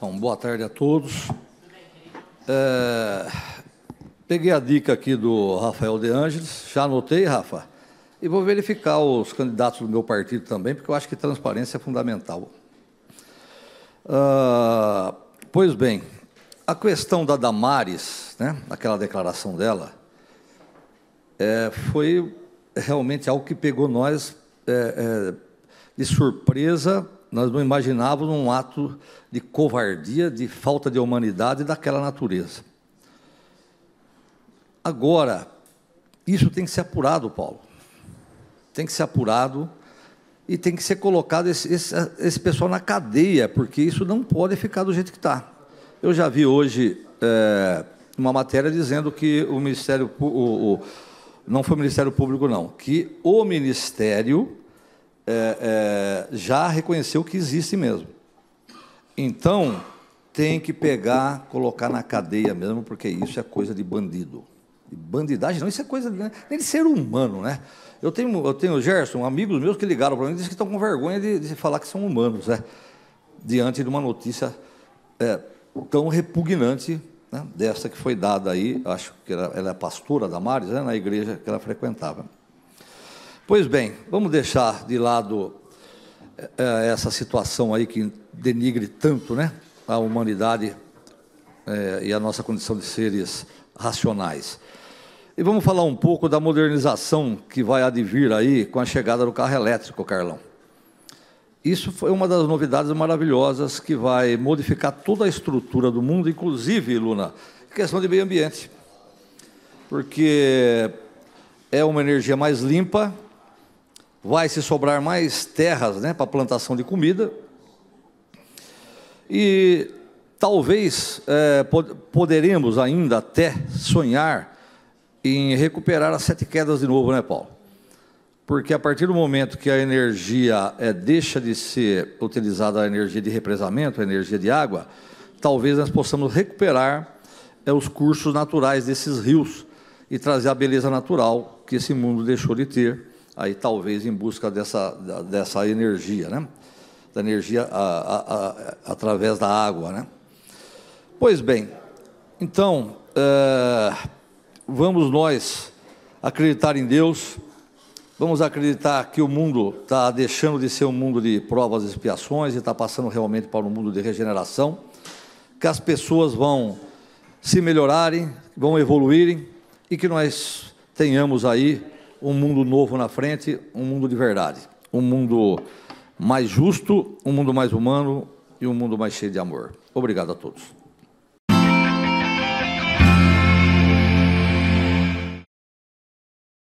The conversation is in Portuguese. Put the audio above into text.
Bom, boa tarde a todos. É, peguei a dica aqui do Rafael De Angeles, já anotei, Rafa, e vou verificar os candidatos do meu partido também, porque eu acho que transparência é fundamental. Ah, pois bem, a questão da Damares, né, aquela declaração dela, é, foi realmente algo que pegou nós é, é de surpresa nós não imaginávamos um ato de covardia, de falta de humanidade daquela natureza. Agora, isso tem que ser apurado, Paulo. Tem que ser apurado e tem que ser colocado esse, esse, esse pessoal na cadeia, porque isso não pode ficar do jeito que está. Eu já vi hoje é, uma matéria dizendo que o Ministério. O, o, não foi o Ministério Público, não, que o Ministério é, é, já reconheceu que existe mesmo. Então, tem que pegar, colocar na cadeia mesmo, porque isso é coisa de bandido. De bandidagem não, isso é coisa né, nem de ser humano, né? Eu tenho, eu tenho, Gerson, amigos meus que ligaram para mim e dizem que estão com vergonha de, de, falar que são humanos, né? Diante de uma notícia é, tão repugnante né, dessa que foi dada aí, acho que ela é pastora da Maris, né, na igreja que ela frequentava. Pois bem, vamos deixar de lado é, essa situação aí que denigre tanto né, a humanidade é, e a nossa condição de seres racionais. E vamos falar um pouco da modernização que vai advir aí com a chegada do carro elétrico, Carlão. Isso foi uma das novidades maravilhosas que vai modificar toda a estrutura do mundo, inclusive, Luna, questão de meio ambiente. Porque é uma energia mais limpa, vai se sobrar mais terras né, para plantação de comida. E talvez é, pod poderemos ainda até sonhar em recuperar as sete quedas de novo, né, Paulo? Porque a partir do momento que a energia é, deixa de ser utilizada, a energia de represamento, a energia de água, talvez nós possamos recuperar é, os cursos naturais desses rios e trazer a beleza natural que esse mundo deixou de ter aí talvez em busca dessa, dessa energia, né? da energia a, a, a, através da água. Né? Pois bem, então, é, vamos nós acreditar em Deus, vamos acreditar que o mundo está deixando de ser um mundo de provas e expiações e está passando realmente para um mundo de regeneração, que as pessoas vão se melhorarem, vão evoluírem e que nós tenhamos aí um mundo novo na frente, um mundo de verdade, um mundo mais justo, um mundo mais humano e um mundo mais cheio de amor. Obrigado a todos.